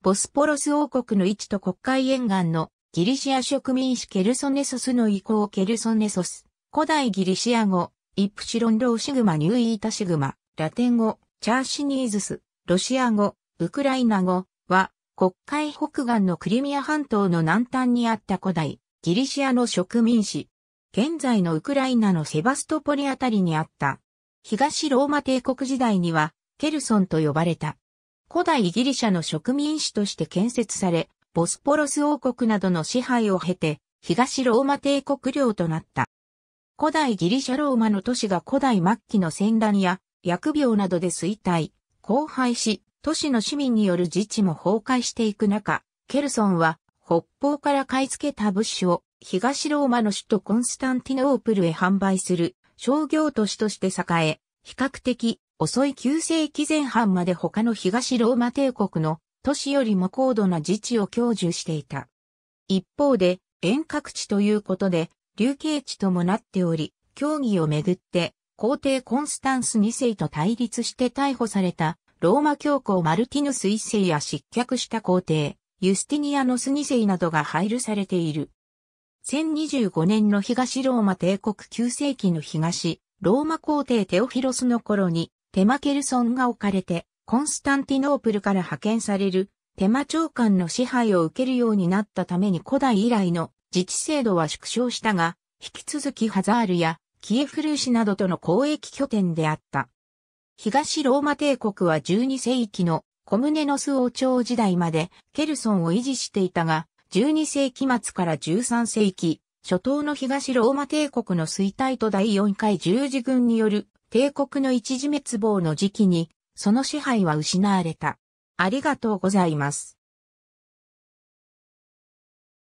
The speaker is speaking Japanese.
ボスポロス王国の位置と国会沿岸のギリシア植民地ケルソネソスの移行ケルソネソス、古代ギリシア語、イプシロンローシグマニューイータシグマ、ラテン語、チャーシニーズス、ロシア語、ウクライナ語は、国会北岸のクリミア半島の南端にあった古代、ギリシアの植民地。現在のウクライナのセバストポリあたりにあった。東ローマ帝国時代には、ケルソンと呼ばれた。古代ギリシャの植民地として建設され、ボスポロス王国などの支配を経て、東ローマ帝国領となった。古代ギリシャローマの都市が古代末期の戦乱や薬病などで衰退、荒廃し、都市の市民による自治も崩壊していく中、ケルソンは北方から買い付けた物資を東ローマの首都コンスタンティノープルへ販売する商業都市として栄え、比較的遅い旧世紀前半まで他の東ローマ帝国の都市よりも高度な自治を享受していた。一方で、遠隔地ということで、流刑地ともなっており、協議をめぐって、皇帝コンスタンス2世と対立して逮捕された、ローマ教皇マルティヌス1世や失脚した皇帝、ユスティニアノス2世などが配慮されている。1025年の東ローマ帝国9世紀の東、ローマ皇帝テオフィロスの頃に、テマケルソンが置かれて、コンスタンティノープルから派遣されるテマ長官の支配を受けるようになったために古代以来の自治制度は縮小したが、引き続きハザールやキエフルーシなどとの交易拠点であった。東ローマ帝国は12世紀のコムネノス王朝時代までケルソンを維持していたが、12世紀末から13世紀、初頭の東ローマ帝国の衰退と第4回十字軍による帝国の一時滅亡の時期に、その支配は失われた。ありがとうございます。